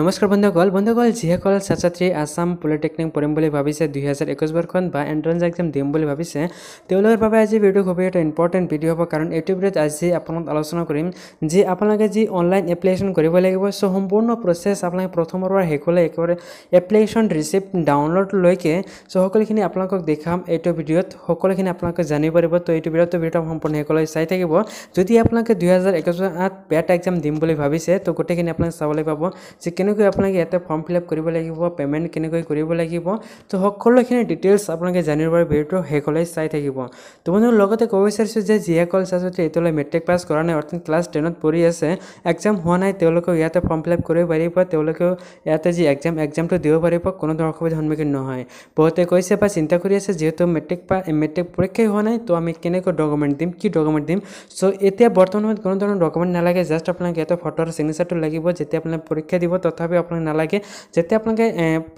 নমস্কাৰ বন্ধুসকল বন্ধুসকল যিসকল ছাত্ৰ ছাত্ৰীয়ে আছাম পলিটেকনিক পঢ়িম বুলি ভাবিছে দুহেজাৰ একৈছ বৰ্ষত বা এণ্ট্ৰেঞ্চ এক্সাম দিম বুলি ভাবিছে তেওঁলোকৰ বাবে আজি ভিডিঅ' খুবেই এটা ইম্পৰ্টেণ্ট ভিডিঅ' হ'ব কাৰণ এইটো ভিডিঅ'ত আজি আপোনালোক আলোচনা কৰিম যে আপোনালোকে যি অনলাইন এপ্লিকেশ্যন কৰিব লাগিব চ' সম্পূৰ্ণ প্ৰচেছ আপোনালোকে প্ৰথমৰ পৰা শেষলৈ একেবাৰে এপ্লিকেশ্যন ৰিচিপ্ট ডাউনলোড লৈকে চ' সকলোখিনি আপোনালোকক দেখাম এইটো ভিডিঅ'ত সকলোখিনি আপোনালোকে জানিব পাৰিব তো এইটো ভিডিঅ'ত ভিডিঅ' সম্পূৰ্ণ শেষলৈ চাই থাকিব যদি আপোনালোকে দুহেজাৰ একৈছ বৰ্ষত পেট এক্সাম দিম বুলি ভাবিছে তো গোটেইখিনি আপোনালোকে চাবলৈ পাব যে কেনেকৈ আপোনালোকে ইয়াতে ফৰ্ম ফিল আপ কৰিব লাগিব পে'মেণ্ট কেনেকৈ কৰিব লাগিব ত' সকলোখিনি ডিটেইলছ আপোনালোকে জানিবৰ বাবে ভিডিঅ'টো শেষলৈ চাই থাকিব ত' মই লগতে ক'ব বিচাৰিছোঁ যে যিসকল ছাত্ৰ এতিয়ালৈ মেট্ৰিক পাছ কৰা নাই অৰ্থাৎ ক্লাছ টেনত পঢ়ি আছে এক্সাম হোৱা নাই তেওঁলোকেও ইয়াতে ফৰ্ম ফিল আপ কৰিব পাৰিব তেওঁলোকেও ইয়াতে যি এক্সাম এক্সামটো দিব পাৰিব কোনো ধৰণৰ অসুবিধাৰ সন্মুখীন নহয় বহুতে কৈছে বা চিন্তা কৰি আছে যিহেতু মেট্ৰিক পা মেট্ৰিক পৰীক্ষাই হোৱা নাই ত' আমি কেনেকৈ ডকুমেণ্ট দিম কি ডকুমেণ্ট দিম চ' এতিয়া বৰ্তমান সময়ত কোনো ধৰণৰ ডকুমেণ্ট নালাগে জাষ্ট আপোনালোকে ইয়াতে ফটোৰ চিগনেচাৰটো লাগিব যেতিয়া আপোনালোকে পৰীক্ষা দিব তথাপিও আপোনাক নালাগে যেতিয়া আপোনালোকে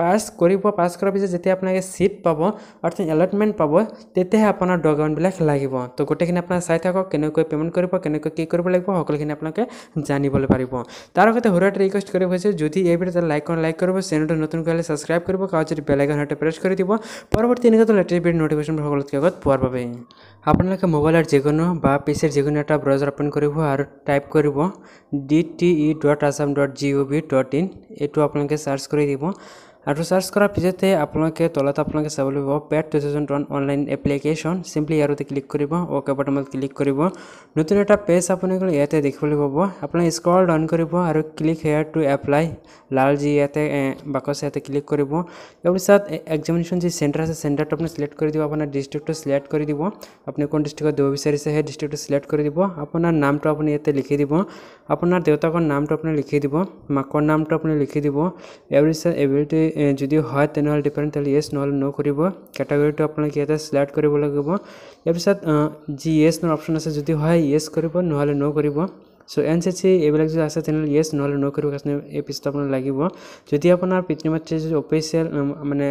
পাছ কৰিব পাছ কৰাৰ পিছত যেতিয়া আপোনালোকে ছিট পাব অৰ্থাৎ এলটমেণ্ট পাব তেতিয়াহে আপোনাৰ ডকুমেণ্টবিলাক লাগিব তো গোটেইখিনি আপোনাৰ চাই থাকক কেনেকৈ পে'মেণ্ট কৰিব কেনেকৈ কি কৰিব লাগিব সকলোখিনি আপোনালোকে জানিবলৈ পাৰিব তাৰ লগতে সৰু এটা ৰিকুৱেষ্ট কৰিব হৈছে যদি এই ভিডিঅ'ত লাইক কৰক লাইক কৰিব চেনেলটো নতুনকৈ হ'লে ছাবস্ক্ৰাইব কৰিব কাৰো যদি বেলেগ ঘৰতে প্ৰেছ কৰি দিব পৰৱৰ্তী এনেকুৱা লেটেষ্ট ভিডিঅ' নটিফিকেশ্যন সকলোতকৈ আগত পোৱাৰ বাবে আপোনালোকে মোবাইলৰ যিকোনো বা পিচিৰ যিকোনো এটা ব্ৰাউজাৰ অ'পেন কৰিব আৰু টাইপ কৰিব D T E dot Assam dot G O' V dot in এইটো আপোনালোকে চাৰ্চ কৰি দিব আৰু চাৰ্চ কৰাৰ পিছতে আপোনালোকে তলত আপোনালোকে চাবলৈ পাব PET two thousand one online application simply ইয়াৰতে ক্লিক কৰিব অ'কে বটনত ক্লিক কৰিব নতুন এটা পেজ আপোনালোকে ইয়াতে দেখিবলৈ পাব আপোনালোকে স্ক্ৰল ডাউন কৰিব আৰু ক্লিক হেয়াৰ টু এপ্লাই লাল যি ইয়াতে বাকচ ইয়াতে ক্লিক কৰিব ইয়াৰ পিছত এক্সামিনেশ্যন যি চেণ্টাৰ আছে চেণ্টাৰটো আপুনি চিলেক্ট কৰি দিব আপোনাৰ ডিষ্ট্ৰিক্টটো চিলেক্ট কৰি দিব আপুনি কোন ডিষ্ট্ৰিক্টত দিব বিচাৰিছে সেই ডিষ্ট্ৰিক্টটো চিলেক্ট কৰি দিব আপোনাৰ নামটো আপুনি ইয়াতে লিখি দিব আপোনাৰ দেউতাকৰ নামটো আপুনি লিখি দিব মাকৰ নামটো আপুনি লিখি দিব ইয়াৰ পিছত এবিলিটি যদি হয় তেনেহ'লে ডিপাৰ্টমেণ্ট তেতিয়া য়েছ নহ'লে ন' কৰিব কেটাগৰীটো আপোনালোকে ইয়াতে চিলেক্ট কৰিব লাগিব তাৰপিছত যি য়েছ নৰ অপশ্যন আছে যদি হয় য়েছ কৰিব নহ'লে ন' কৰিব চ' এন চি চি এইবিলাক যদি আছে তেনেহ'লে য়েছ নহ'লে ন' কৰিব কাৰণে এই পিছত আপোনাৰ লাগিব যদি আপোনাৰ পিতৃ মাতৃ যদি অফিচিয়েল মানে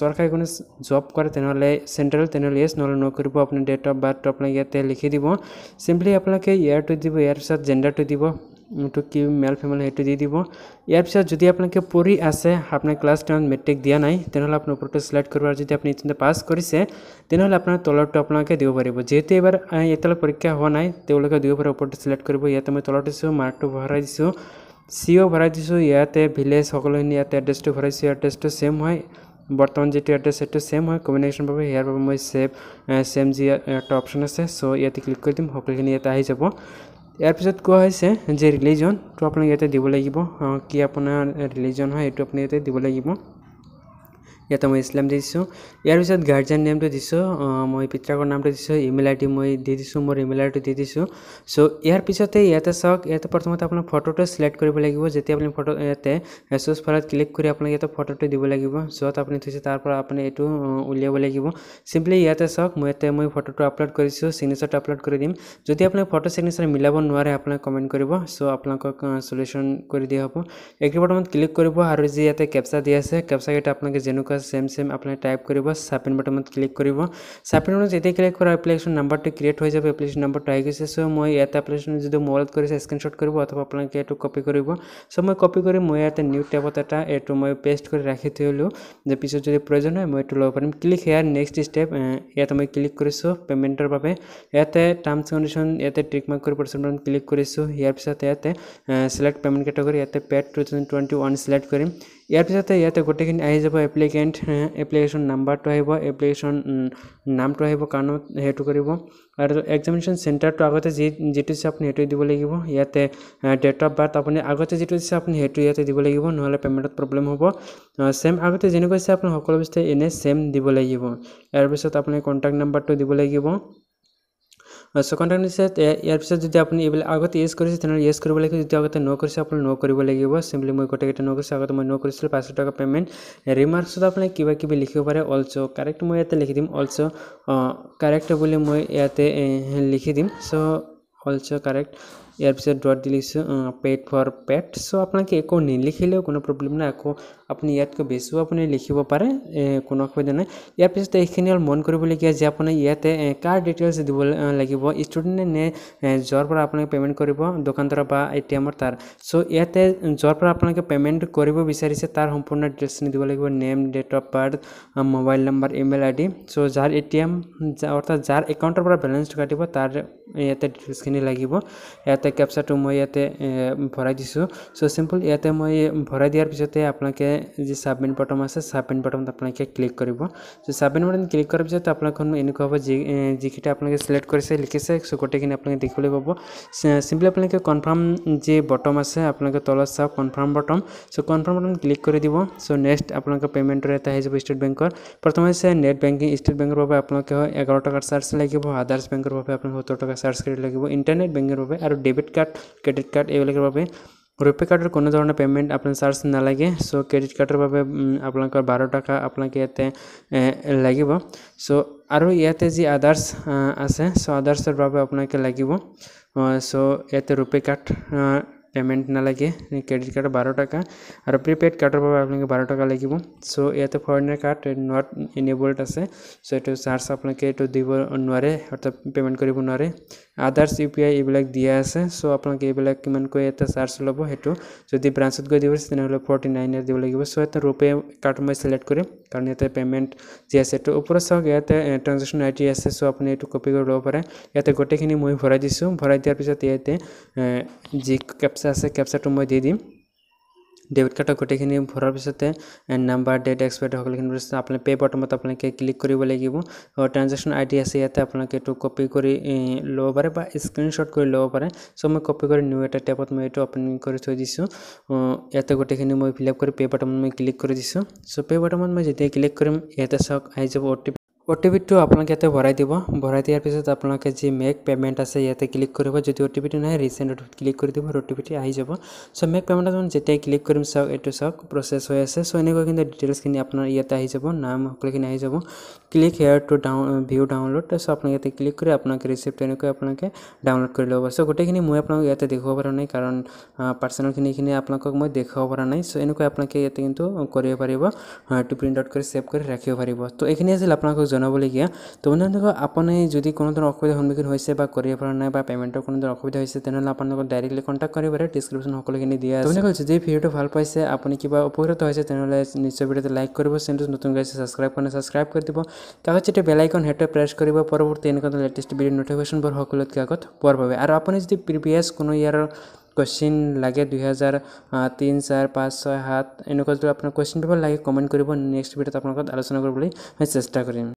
চৰকাৰী কোনো জব কৰে তেনেহ'লে চেণ্ট্ৰেল তেনেহ'লে য়েছ নহ'লে ন' কৰিব আপুনি ডেট অফ বাৰ্থটো আপোনালোকে ইয়াতে লিখি দিব চিম্পলি আপোনালোকে ইয়াৰটো দিব ইয়াৰ পিছত জেণ্ডাৰটো দিব এইটো কি মেল ফিমেল সেইটো দি দিব ইয়াৰ পিছত যদি আপোনালোকে পঢ়ি আছে আপোনাৰ ক্লাছ টেনত মেট্ৰিক দিয়া নাই তেনেহ'লে আপুনি ওপৰতে চিলেক্ট কৰিব যদি আপুনি ইতিমধ্যে পাছ কৰিছে তেনেহ'লে আপোনাৰ তলৰটো আপোনালোকে দিব পাৰিব যিহেতু এইবাৰ এতিয়ালৈ পৰীক্ষা হোৱা নাই তেওঁলোকে দিব পাৰে ওপৰতে চিলেক্ট কৰিব ইয়াতে মই তলত দিছোঁ মাৰ্কটো ভৰাই দিছোঁ চি অ' ভৰাই দিছোঁ ইয়াতে ভিলেজ সকলোখিনি ইয়াতে এড্ৰেছটো ভৰাইছোঁ এড্ৰেছটো চেম হয় বৰ্তমান যিটো এড্ৰেছ সেইটো চেম হয় কম্বিনেশ্যন বাবে ইয়াৰ বাবে মই চেভ চেম যি এটা অপশ্যন আছে চ' ইয়াতে ক্লিক কৰি দিম সকলোখিনি ইয়াতে আহি যাব ইয়াৰ পিছত কোৱা হৈছে যে ৰিলিজনটো আপোনাক ইয়াতে দিব লাগিব কি আপোনাৰ ৰিলিজন হয় সেইটো আপুনি ইয়াতে দিব লাগিব ইয়াতে মই ইছলাম দি দিছোঁ ইয়াৰ পিছত গাৰ্জেন নেমটো দিছোঁ মই পিতৃকৰ নামটো দিছোঁ ইমেইল আই ডি মই দি দিছোঁ মোৰ ইমেইল আই ডি দি দিছোঁ চ' ইয়াৰ পিছতে ইয়াতে চাওক ইয়াতে প্ৰথমতে আপোনাৰ ফটোটো চিলেক্ট কৰিব লাগিব যেতিয়া আপুনি ফটো ইয়াতে এছ ফলত ক্লিক কৰি আপোনাক ইয়াতে ফটোটো দিব লাগিব য'ত আপুনি থৈছে তাৰ পৰা আপুনি এইটো উলিয়াব লাগিব চিম্পলি ইয়াতে চাওক মই ইয়াতে মই ফটোটো আপলোড কৰিছোঁ ছিগনেচাৰটো আপলোড কৰি দিম যদি আপুনি ফটো চিগনেচাৰ মিলাব নোৱাৰে আপোনাক কমেণ্ট কৰিব চ' আপোনালোকক চলিউশ্যন কৰি দিয়া হ'ব এইটো বৰ্তমান ক্লিক কৰিব আৰু যি ইয়াতে কেপচা দি আছে কেপচাকেইটা আপোনালোকে যেনেকুৱা ଆସିଲା ସେମ୍ ସେମ୍ ଆପ୍ଲାଏ ଟାଇପ୍ କରିବ ସାପିନ୍ ବଟନ୍ ମୋତେ କ୍ଲିକ୍ କରିବ ସାପିନ୍ ବଟନ୍ ଯେତେ କ୍ଲିକ୍ କର ଆପ୍ଲିକେସନ୍ ନମ୍ବରଟି କ୍ରିଏଟ୍ ହୋଇଯିବ ଆପ୍ଲିକେସନ୍ ନମ୍ବରଟା ହୋଇକି ସେ ସବୁ ମୁଁ ଏତେ ଆପ୍ଲିକେସନ୍ ଯଦି ମୋବାଇଲ୍ କରି ସେ ସ୍କ୍ରିନ୍ସଟ୍ କରିବ ଅଥବା ଆପଣଙ୍କ ଏଠୁ କପି କରିବ ସୋ ମୁଁ କପି କରି ମୁଁ ଏତେ ନ୍ୟୁ ଟେବତାଟା ଏଠୁ ମୁଁ ପେଷ୍ଟ କରି ରଖିଥିଲୁ ଯେ ପିଛୋ ଯଦି ପ୍ରୟୋଜନ ହୁଏ ମୁଁ ଏଠୁ ଲୋ କରିବି କ୍ଲିକ୍ ହେୟାର ନେକ୍ସଟ ଷ୍ଟେପ୍ ଏତେ ମୁଁ କ୍ଲିକ୍ କରିଛୁ ପେମେଣ୍ଟର ଭାବେ ଏତେ ଟର୍ମସ୍ କଣ୍ଡିସନ୍ ଏତେ ଟ୍ରିକ୍ ମାର୍କ କରି ପଡ଼ିଛି ମୁଁ କ୍ଲିକ୍ କରିଛୁ ଇୟାର ପିଛତ ଏତେ ସିଲେକ୍ଟ ପେମେଣ୍ଟ କାଟେଗୋରି ଏତେ PET two thousand twenty one select କରିବି ইয়াৰ পিছতে ইয়াতে গোটেইখিনি আহি যাব এপ্লিকেণ্ট এপ্লিকেশ্যন নাম্বাৰটো আহিব এপ্লিকেশ্যন নামটো আহিব কাৰণত সেইটো কৰিব আৰু এক্সামিনেশ্যন চেণ্টাৰটো আগতে যি যিটো দিছে আপুনি সেইটোৱে দিব লাগিব ইয়াতে ডেট অফ বাৰ্থ আপুনি আগতে যিটো দিছে আপুনি সেইটো ইয়াতে দিব লাগিব নহ'লে পে'মেণ্টত প্ৰব্লেম হ'ব চেম আগতে যেনেকুৱা আছে আপুনি সকলো বস্তু এনেই চেম দিব লাগিব ইয়াৰ পিছত আপুনি কণ্টেক্ট নাম্বাৰটো দিব লাগিব চ' কণ্টেক্ট নিছে ইয়াৰ পিছত যদি আপুনি এইবিলাক আগতে ইউজ কৰিছে তেনেহ'লে ইউজ কৰিব লাগিব যদি আগতে ন' কৰিছে আপুনি ন' কৰিব লাগিব চিম্পলি মই গোটেইকেইটা ন' কৰিছোঁ আগতে মই ন' কৰিছিলোঁ পাঁচশ টকা পে'মেণ্ট ৰিমাৰ্কছত আপুনি কিবা কিবি লিখিব পাৰে অলছ' কাৰেক্ট মই ইয়াতে লিখি দিম অলছ' কাৰেক্ট বুলি মই ইয়াতে লিখি দিম চ' অলছ' কাৰেক্ট ইয়াৰ পিছত ডট দিলিছোঁ পেড ফৰ পেট চ' আপোনালোকে একো নিলিখিলেও কোনো প্ৰব্লেম নাই একো আপুনি ইয়াতকৈ বেছিও আপুনি লিখিব পাৰে কোনো অসুবিধা নাই ইয়াৰ পিছত এইখিনি হ'ল মন কৰিবলগীয়া যে আপুনি ইয়াতে কাৰ ডিটেইলছ দিব লাগিব ষ্টুডেণ্টে নে য'ৰ পৰা আপোনালোকে পে'মেণ্ট কৰিব দোকানৰ বা এ টি এমৰ তাৰ চ' ইয়াতে য'ৰ পৰা আপোনালোকে পে'মেণ্ট কৰিব বিচাৰিছে তাৰ সম্পূৰ্ণ ডিটেইলছখিনি দিব লাগিব name date of birth mobile number email I D চ' যাৰ এ টি এম অৰ্থাৎ যাৰ একাউণ্টৰ পৰা বেলেঞ্চ কাটিব তাৰ ইয়াতে ডিটেইলছখিনি লাগিব ইয়াতে কেপচাটো মই ইয়াতে ভৰাই দিছোঁ চ' চিম্পল ইয়াতে মই ভৰাই দিয়াৰ পিছতে আপোনালোকে যি ছাবমিট বটম আছে ছাবমিট বটমত আপোনালোকে ক্লিক কৰিব চ' ছাবমিট বটন ক্লিক কৰাৰ পিছত আপোনালোকৰ এনেকুৱা হ'ব যি যিকেইটা আপোনালোকে চিলেক্ট কৰিছে লিখিছে চ' গোটেইখিনি আপোনালোকে দেখিবলৈ পাব চিম্পল আপোনালোকে কনফাৰ্ম যি বটম আছে আপোনালোকে তলত চাওক কনফাৰ্ম বটম চ' কনফাৰ্ম বটন ক্লিক কৰি দিব চ' নেক্সট আপোনালোকৰ পে'মেণ্টৰ এটা আহি যাব ষ্টেট বেংকৰ প্ৰথম হৈছে নেট বেংকিং ষ্টেট বেংকৰ বাবে আপোনালোকে এঘাৰ টকাৰ চাৰ্জ লাগিব আদাৰ্ছ বেংকৰ বাবে আপোনালোকে সত্তৰ টকা চাৰ্জ চাৰ্জ কৰিব লাগিব ইণ্টাৰনেট বেংকৰ বাবে আৰু ডেবিট কাৰ্ড ক্ৰেডিট কাৰ্ড এইবিলাকৰ বাবে ৰুপে কাৰ্ডৰ কোনো ধৰণৰ পে'মেণ্ট আপোনাৰ চাৰ্জ নালাগে চ' ক্ৰেডিট কাৰ্ডৰ বাবে আপোনালোকৰ বাৰ টকা আপোনালোকে ইয়াতে লাগিব চ' আৰু ইয়াতে যি আদাৰ্ছ আছে চ' আদাৰ্ছৰ বাবে আপোনালোকে লাগিব চ' ইয়াতে ৰুপে কাৰ্ড পেমেণ্ট নালাগে ক্ৰেডিট কাৰ্ডৰ বাৰ টকা আৰু প্ৰিপেইড কাৰ্ডৰ বাবে আপোনালোকে বাৰ টকা লাগিব চ' ইয়াতে ফৰেইনাৰ কাৰ্ড নট ইনেবল্ড আছে চ' এইটো চাৰ্জ আপোনালোকে এইটো দিব নোৱাৰে অৰ্থাৎ পে'মেণ্ট কৰিব নোৱাৰে আদাৰ্ছ ইউ পি আই এইবিলাক দিয়া আছে চ' আপোনালোকে এইবিলাক কিমানকৈ ইয়াতে চাৰ্জ ল'ব সেইটো যদি ব্ৰাঞ্চত গৈ দিব তেনেহ'লে ফৰ্টি নাইনে দিব লাগিব চ' ইয়াতে ৰুপে কাৰ্ড মই ছিলেক্ট কৰিম কাৰণ ইয়াতে পে'মেণ্ট যি আছে এইটো ওপৰত চাওক ইয়াতে ট্ৰেঞ্জেকশ্যন আই ডি আছে চ' আপুনি এইটো কপি কৰি ল'ব পাৰে ইয়াতে গোটেইখিনি মই ভৰাই দিছোঁ ভৰাই দিয়াৰ পিছত ইয়াতে যি কেপচা আছে কেপচাটো মই দি দিম ডেবিট কাৰ্ডৰ গোটেইখিনি ভৰাৰ পিছতে নাম্বাৰ ডেট এক্সপায়াৰ সকলোখিনি আপুনি পে' বটনত আপোনালোকে ক্লিক কৰিব লাগিব আৰু ট্ৰেঞ্জেকশ্যন আই ডি আছে ইয়াতে আপোনালোকে এইটো কপি কৰি ল'ব পাৰে বা স্ক্ৰীণশ্বট কৰি ল'ব পাৰে চ' মই কপি কৰি নিউ এটা টেপত মই এইটো অপেন কৰি থৈ দিছোঁ ইয়াতে গোটেইখিনি মই ফিল আপ কৰি পে' বটনত মই ক্লিক কৰি দিছোঁ চ' পে' বটনত মই যেতিয়া ক্লিক কৰিম ইয়াতে চাওক আহি যাব টি পি অটিপিটো আপোনালোকে ইয়াতে ভৰাই দিব ভৰাই দিয়াৰ পিছত আপোনালোকে যি মেক পে'মেণ্ট আছে ইয়াতে ক্লিক কৰিব যদি অটিপিটো নাহে ৰিচেণ্টত ক্লিক কৰি দিব আৰু অটিপিটি আহি যাব চ' মেক পে'মেণ্ট আপুনি যেতিয়াই ক্লিক কৰিম চাওক এইটো চাওক প্ৰচেছ হৈ আছে চ' এনেকৈ কিন্তু ডিটেইলছখিনি আপোনাৰ ইয়াতে আহি যাব নাম সকলোখিনি আহি যাব click here to down view download চ' আপোনাক ইয়াতে ক্লিক কৰি আপোনাক ৰিচিপ্ট এনেকৈ আপোনালোকে ডাউনলোড কৰি ল'ব চ' গোটেইখিনি মই আপোনাক ইয়াতে দেখুৱাব পৰা নাই কাৰণ পাৰ্চনেলখিনিখিনি আপোনালোকক মই দেখুৱাব পৰা নাই চ' এনেকৈ আপোনালোকে ইয়াতে কিন্তু কৰিব পাৰিব টু প্ৰিণ্ট আউট কৰি ছেভ কৰি ৰাখিব পাৰিব ত' এইখিনি আছিল আপোনালোকক জনাবলগীয়া তো বন্ধুসকল আপুনি যদি কোনো ধৰণৰ অসুবিধাৰ সন্মুখীন হৈছে বা কৰিব পৰা নাই বা পেমেণ্টৰ কোনো ধৰণৰ অসুবিধা হৈছে তেনেহ'লে আপোনালোকক ডাইৰেক্টলি কণ্টেক্ট কৰিব পাৰে ডিছক্ৰিপশ্যন সকলোখিনি দিয়া আছে বন্ধুসকল যদি ভিডিঅ'টো ভাল পাইছে আপুনি কিবা উপকৃত হৈছে তেনেহ'লে নিশ্চয় ভিডিঅ'টো লাইক কৰিব চেনেলটো নতুনকৈ আছে ছাবস্ক্ৰাইব কৰা ছাবস্ক্ৰাইব কৰি দিব কাগজ যেতিয়া বেলাইকন সেইটো প্ৰেছ কৰিব পৰৱৰ্তী এনেকুৱা ধৰণৰ লেটেষ্ট ভিডিঅ' নটিফিকেশ্যনবোৰ সকলোতকৈ আগত পোৱাৰ বাবে আৰু আপুনি যদি প্ৰিভিয়াছ কোনো ইয়াৰ কুৱেশ্যন লাগে দুহেজাৰ তিনি চাৰি পাঁচ ছয় সাত এনেকুৱা যদি আপোনাৰ কুৱেশ্যন পেপাৰ লাগে কমেণ্ট কৰিব নেক্সট ভিডিঅ'ত আপোনাৰ লগত আলোচনা কৰিবলৈ চেষ্টা কৰিম